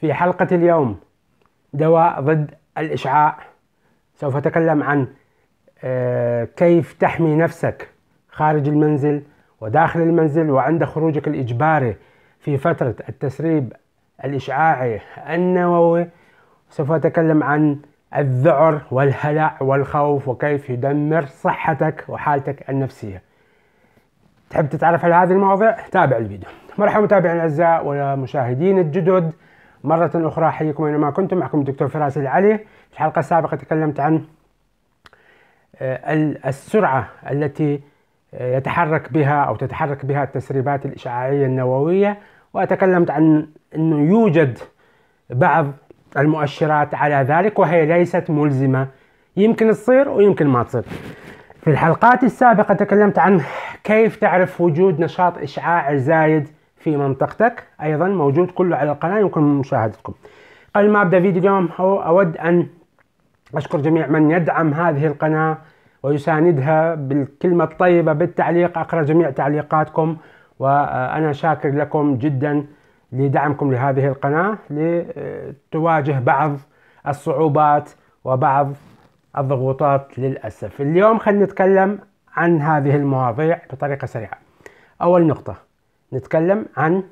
في حلقة اليوم دواء ضد الإشعاع سوف أتكلم عن آه، كيف تحمي نفسك خارج المنزل وداخل المنزل وعند خروجك الإجباري في فترة التسريب الإشعاعي النووي سوف أتكلم عن الذعر والهلع والخوف وكيف يدمر صحتك وحالتك النفسية تحب تتعرف على هذه المواضيع؟ تابع الفيديو مرحبا متابعينا الأعزاء ومشاهدين الجدد مرة أخرى أحييكم أينما كنتم معكم الدكتور فراس العلي في الحلقة السابقة تكلمت عن آه، السرعة التي آه، يتحرك بها أو تتحرك بها التسريبات الإشعاعية النووية وتكلمت عن أنه يوجد بعض المؤشرات على ذلك وهي ليست ملزمة يمكن تصير ويمكن ما تصير في الحلقات السابقة تكلمت عن كيف تعرف وجود نشاط إشعاع زايد في منطقتك أيضا موجود كله على القناة يمكن مشاهدتكم قبل ما أبدأ فيديو اليوم أود أن أشكر جميع من يدعم هذه القناة ويساندها بالكلمة الطيبة بالتعليق أقرأ جميع تعليقاتكم وأنا شاكر لكم جدا لدعمكم لهذه القناة لتواجه بعض الصعوبات وبعض الضغوطات للأسف اليوم خلينا نتكلم عن هذه المواضيع بطريقة سريعة أول نقطة نتكلم عن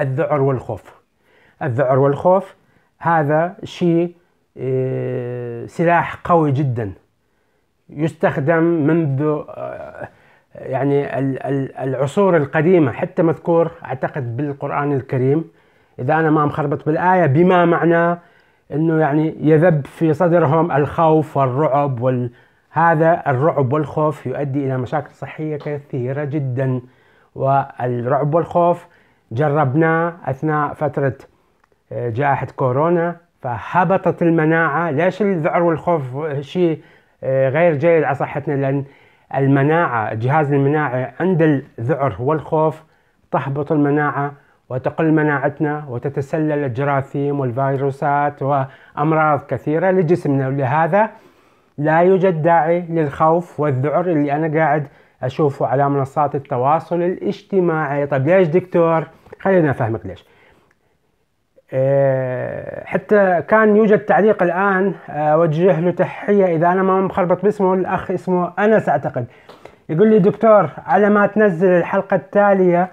الذعر والخوف الذعر والخوف هذا شيء آه، سلاح قوي جدا يستخدم منذ آه، يعني العصور القديمة حتى مذكور أعتقد بالقرآن الكريم إذا أنا ما مخربط بالآية بما معناه أنه يعني يذب في صدرهم الخوف والرعب وال هذا الرعب والخوف يؤدي إلى مشاكل صحية كثيرة جدا والرعب والخوف جربناه أثناء فترة آه، جائحة كورونا فهبطت المناعة ليش الذعر والخوف شيء آه، غير جيد على صحتنا لأن المناعة الجهاز المناعي عند الذعر والخوف تهبط المناعة وتقل مناعتنا وتتسلل الجراثيم والفيروسات وأمراض كثيرة لجسمنا ولهذا لا يوجد داعي للخوف والذعر اللي أنا قاعد اشوفه على منصات التواصل الاجتماعي طب ليش دكتور خلينا افهمك ليش آه، حتى كان يوجد تعليق الان آه، اوجه له تحيه اذا انا ما مخربط باسمه الاخ اسمه انس اعتقد يقول لي دكتور على ما تنزل الحلقه التاليه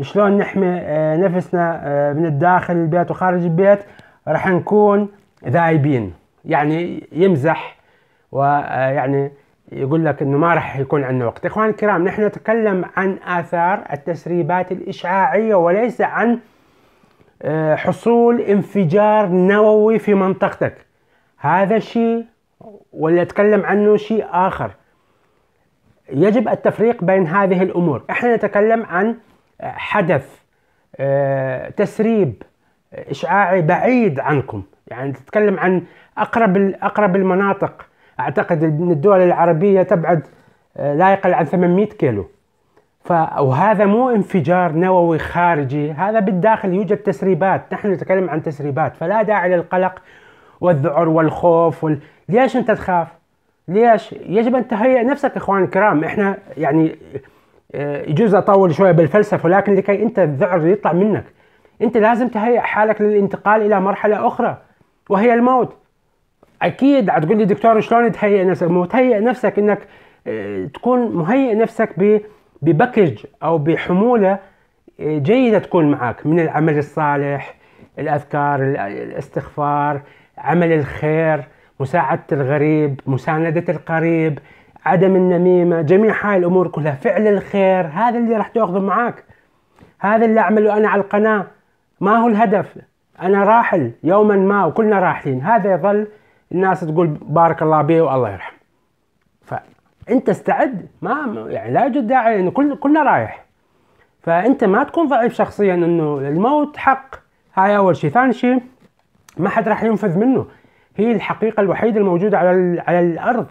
شلون نحمي آه، نفسنا من الداخل البيت وخارج البيت راح نكون ذايبين يعني يمزح ويعني يقول لك انه ما راح يكون عندنا وقت اخوان الكرام نحن نتكلم عن اثار التسريبات الاشعاعيه وليس عن آه، حصول انفجار نووي في منطقتك هذا شيء ولا اتكلم عنه شيء اخر يجب التفريق بين هذه الامور احنا نتكلم عن آه، حدث آه، تسريب اشعاعي بعيد عنكم يعني تتكلم عن اقرب اقرب المناطق اعتقد ان الدول العربيه تبعد آه، لا يقل عن 800 كيلو ف... وهذا مو انفجار نووي خارجي هذا بالداخل يوجد تسريبات نحن نتكلم عن تسريبات فلا داعي للقلق والذعر والخوف وال... ليش انت تخاف ليش يجب ان تهيئ نفسك اخوان الكرام احنا يعني آه، يجوز اطول شويه بالفلسفه ولكن لكي انت الذعر يطلع منك انت لازم تهيئ حالك للانتقال الى مرحله اخرى وهي الموت اكيد هتقول لي دكتور شلون تهيئ نفسك؟ مو تهيئ نفسك انك آه، تكون مهيئ نفسك بباكج او بحموله آه، جيده تكون معك من العمل الصالح، الاذكار، الاستغفار، عمل الخير، مساعده الغريب، مسانده القريب، عدم النميمه، جميع هاي الامور كلها، فعل الخير، هذا اللي راح تاخذه معك. هذا اللي اعمله انا على القناه، ما هو الهدف؟ انا راحل يوما ما وكلنا راحلين، هذا يظل الناس تقول بارك الله به والله يرحمه فانت استعد ما يعني لا يوجد داعي انه كل كلنا رايح فانت ما تكون ضعيف شخصيا انه الموت حق هاي اول شيء ثاني شيء ما حد راح ينفذ منه هي الحقيقه الوحيده الموجوده على على الارض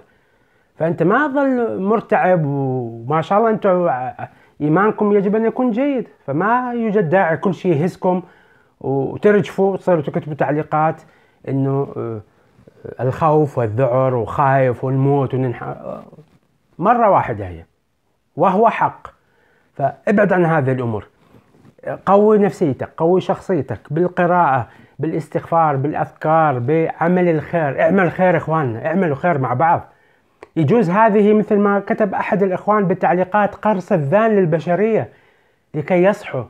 فانت ما تظل مرتعب وما شاء الله انتم آه، آه، ايمانكم يجب ان يكون جيد فما يوجد داعي كل شيء يهزكم وترجفوا تصيروا تكتبوا تعليقات انه آه، الخوف والذعر وخايف والموت وننح... مرة واحدة هي وهو حق فابعد عن هذه الأمور قوي نفسيتك قوي شخصيتك بالقراءة بالاستغفار بالأذكار بعمل الخير اعمل خير إخواننا اعملوا خير مع بعض يجوز هذه مثل ما كتب أحد الإخوان بالتعليقات قرص الذان للبشرية لكي يصحوا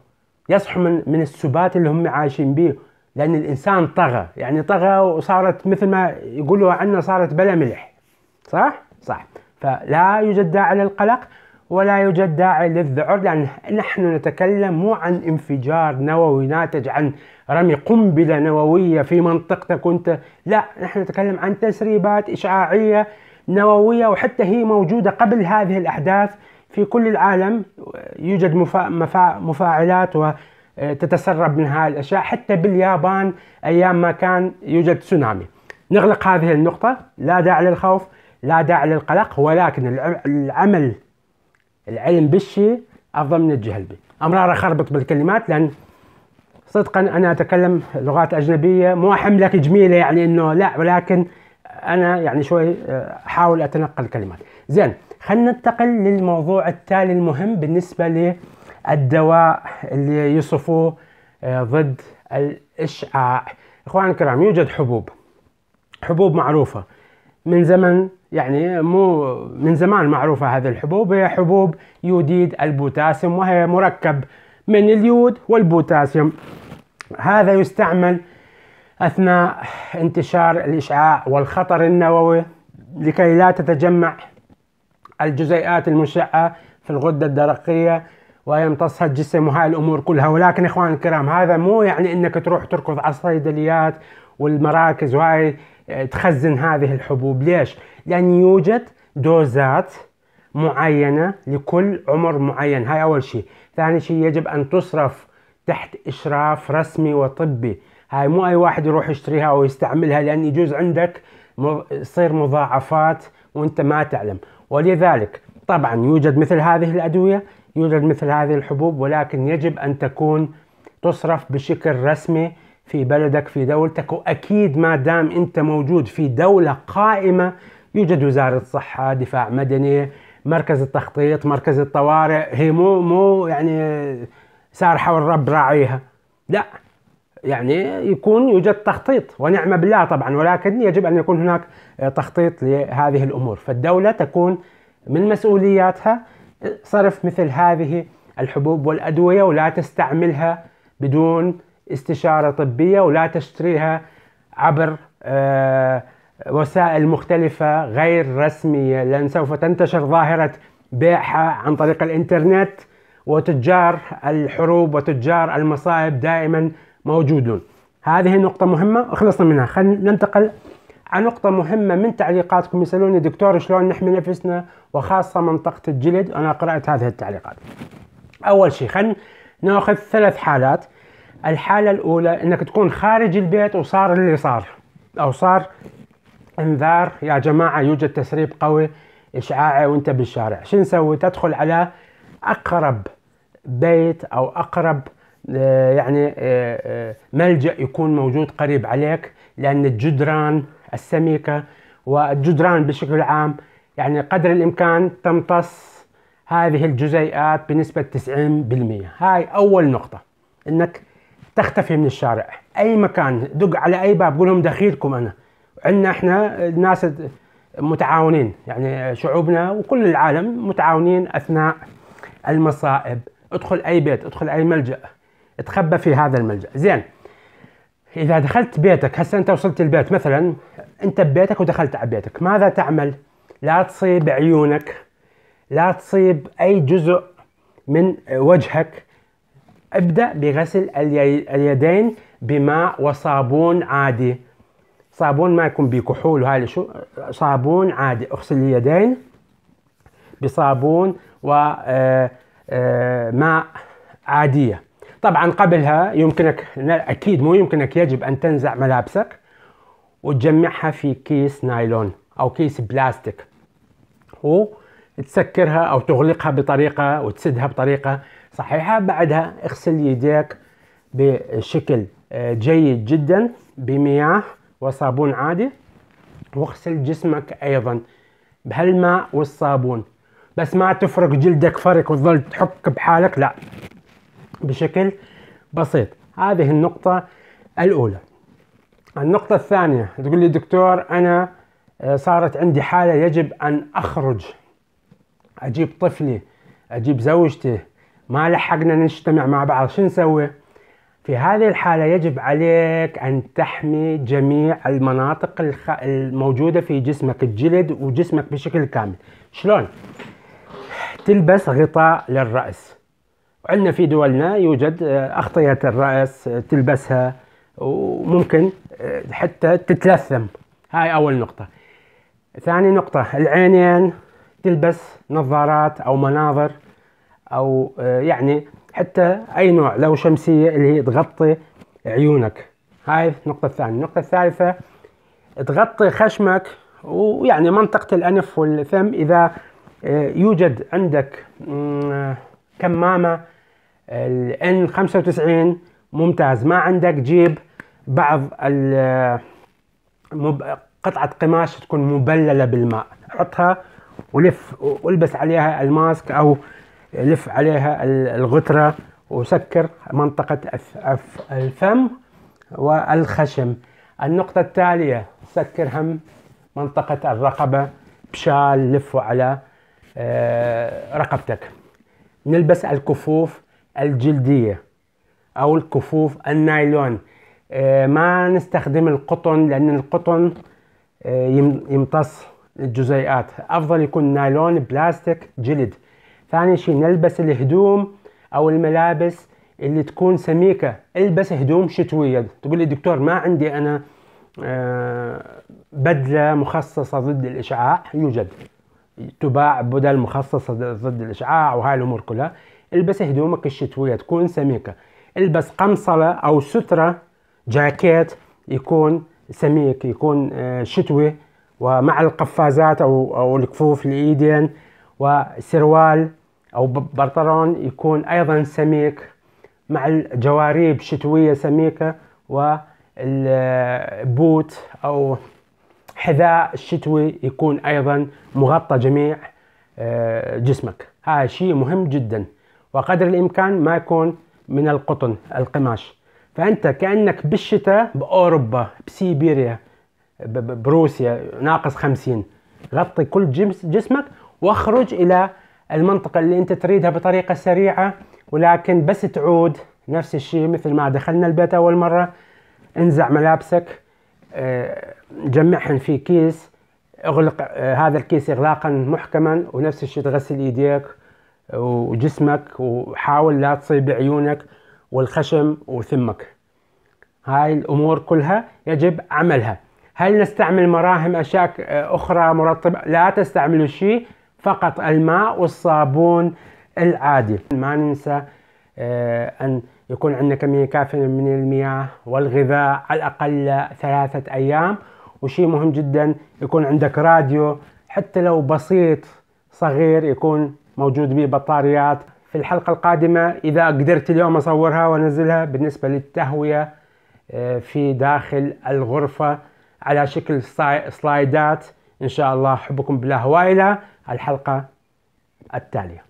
يصحوا من, من السبات اللي هم عايشين به لان الانسان طغى يعني طغى وصارت مثل ما يقولوا عنا صارت بلا ملح صح صح فلا يوجد داعي للقلق ولا يوجد داعي للذعر لان نحن نتكلم مو عن انفجار نووي ناتج عن رمي قنبله نوويه في منطقتك انت لا نحن نتكلم عن تسريبات اشعاعيه نوويه وحتى هي موجوده قبل هذه الاحداث في كل العالم يوجد مفا... مفا... مفاعلات و آه، تتسرب من هاي الاشياء حتى باليابان ايام ما كان يوجد تسونامي نغلق هذه النقطة لا داعي للخوف لا داعي للقلق ولكن العمل العلم بالشيء افضل من الجهل به امرار اخربط بالكلمات لان صدقا انا اتكلم لغات اجنبيه مو حملك جميله يعني انه لا ولكن انا يعني شوي آه، احاول اتنقل الكلمات زين خلينا ننتقل للموضوع التالي المهم بالنسبه الدواء اللي يصفوه آه، ضد الإشعاع إخواني الكرام يوجد حبوب حبوب معروفة من زمن يعني مو من زمان معروفة هذه الحبوب هي حبوب يوديد البوتاسيوم وهي مركب من اليود والبوتاسيوم هذا يستعمل أثناء انتشار الإشعاع والخطر النووي لكي لا تتجمع الجزيئات المشعة في الغدة الدرقية ويمتصها الجسم وهاي الامور كلها ولكن اخوان الكرام هذا مو يعني انك تروح تركض على الصيدليات والمراكز وهاي آه، تخزن هذه الحبوب ليش؟ لان يوجد دوزات معينه لكل عمر معين هاي اول شيء ثاني شيء يجب ان تصرف تحت اشراف رسمي وطبي هاي مو اي واحد يروح يشتريها او يستعملها لان يجوز عندك تصير مضاعفات وانت ما تعلم ولذلك طبعا يوجد مثل هذه الادويه يوجد مثل هذه الحبوب ولكن يجب أن تكون تصرف بشكل رسمي في بلدك في دولتك وأكيد ما دام أنت موجود في دولة قائمة يوجد وزارة صحة دفاع مدني مركز التخطيط مركز الطوارئ هي مو مو يعني سارحة والرب راعيها لا يعني يكون يوجد تخطيط ونعمه بالله طبعا ولكن يجب ان يكون هناك تخطيط لهذه الامور فالدوله تكون من مسؤولياتها صرف مثل هذه الحبوب والأدوية ولا تستعملها بدون استشارة طبية ولا تشتريها عبر آه، وسائل مختلفة غير رسمية لأن سوف تنتشر ظاهرة بيعها عن طريق الإنترنت وتجار الحروب وتجار المصائب دائما موجودون هذه نقطة مهمة خلصنا منها خلينا ننتقل على نقطة مهمة من تعليقاتكم يسألوني دكتور شلون نحمي نفسنا وخاصة منطقة الجلد أنا قرأت هذه التعليقات أول شيء خلينا ناخذ ثلاث حالات الحالة الأولى أنك تكون خارج البيت وصار اللي صار أو صار انذار يا جماعة يوجد تسريب قوي إشعاعي وأنت بالشارع شو نسوي تدخل على أقرب بيت أو أقرب آه، يعني آه، آه، ملجأ يكون موجود قريب عليك لأن الجدران السميكة والجدران بشكل عام يعني قدر الإمكان تمتص هذه الجزيئات بنسبة 90% هاي أول نقطة إنك تختفي من الشارع أي مكان دق على أي باب قول لهم دخيلكم أنا عندنا إحنا الناس متعاونين يعني شعوبنا وكل العالم متعاونين أثناء المصائب ادخل أي بيت ادخل أي ملجأ اتخبى في هذا الملجأ زين اذا دخلت بيتك هسه انت وصلت البيت مثلا انت ببيتك ودخلت على بيتك ماذا تعمل لا تصيب عيونك لا تصيب اي جزء من وجهك ابدا بغسل اليدين بماء وصابون عادي صابون ما يكون بكحول وهاي شو صابون عادي اغسل اليدين بصابون وماء آه، آه، عاديه طبعا قبلها يمكنك اكيد مو يمكنك يجب ان تنزع ملابسك وتجمعها في كيس نايلون او كيس بلاستيك وتسكرها او تغلقها بطريقه وتسدها بطريقه صحيحه بعدها اغسل يديك بشكل آه، جيد جدا بمياه وصابون عادي واغسل جسمك ايضا بهالماء والصابون بس ما تفرق جلدك فرق وتظل تحك بحالك لا بشكل بسيط هذه النقطة الأولى النقطة الثانية تقول لي دكتور أنا آه، صارت عندي حالة يجب أن أخرج أجيب طفلي أجيب زوجتي ما لحقنا نجتمع مع بعض شو نسوي؟ في هذه الحالة يجب عليك أن تحمي جميع المناطق الموجودة في جسمك الجلد وجسمك بشكل كامل شلون؟ تلبس غطاء للرأس عندنا في دولنا يوجد أغطية آه، الرأس آه، تلبسها وممكن آه، حتى تتلثم هاي أول نقطة ثاني نقطة العينين تلبس نظارات أو مناظر أو يعني حتى أي نوع لو شمسية اللي هي تغطي عيونك هاي النقطة الثانية النقطة الثالثة تغطي خشمك ويعني منطقة الأنف والفم إذا يوجد عندك كمامه n 95 ممتاز ما عندك جيب بعض قطعه قماش تكون مبلله بالماء حطها ولف والبس عليها الماسك او لف عليها الغتره وسكر منطقه الفم والخشم النقطه التاليه سكر هم منطقه الرقبه بشال لفه على آه، رقبتك نلبس الكفوف الجلدية أو الكفوف النايلون آه، ما نستخدم القطن لأن القطن آه، يمتص الجزيئات أفضل يكون نايلون بلاستيك جلد ثاني شيء نلبس الهدوم أو الملابس اللي تكون سميكة البس هدوم شتوية تقول لي دكتور ما عندي أنا آه، بدلة مخصصة ضد الإشعاع يوجد تباع بدل مخصصة ضد الإشعاع وهاي الأمور كلها البس هدومك الشتوية تكون سميكة البس قمصلة أو سترة جاكيت يكون سميك يكون آه، شتوي ومع القفازات أو, أو الكفوف الايدين وسروال أو بنطلون يكون أيضا سميك مع الجواريب شتوية سميكة والبوت آه، أو حذاء الشتوي يكون ايضا مغطى جميع آه، جسمك هذا شيء مهم جدا وقدر الامكان ما يكون من القطن القماش فانت كانك بالشتاء باوروبا بسيبيريا بروسيا ناقص 50 غطي كل جسمك واخرج الى المنطقه اللي انت تريدها بطريقه سريعه ولكن بس تعود نفس الشيء مثل ما دخلنا البيت اول مره انزع ملابسك آه، جمعهن في كيس اغلق آه، هذا الكيس اغلاقا محكما ونفس الشيء تغسل ايديك وجسمك وحاول لا تصيب عيونك والخشم وثمك هاي الامور كلها يجب عملها هل نستعمل مراهم اشياء اخرى مرطبه لا تستعملوا شيء فقط الماء والصابون العادي ما ننسى آه، ان يكون عندنا كمية كافية من المياه والغذاء على الأقل ثلاثة أيام وشيء مهم جدا يكون عندك راديو حتى لو بسيط صغير يكون موجود به بطاريات في الحلقة القادمة إذا قدرت اليوم أصورها وأنزلها بالنسبة للتهوية آه، في داخل الغرفة على شكل سلايدات إن شاء الله حبكم بالله هوايلة الحلقة التالية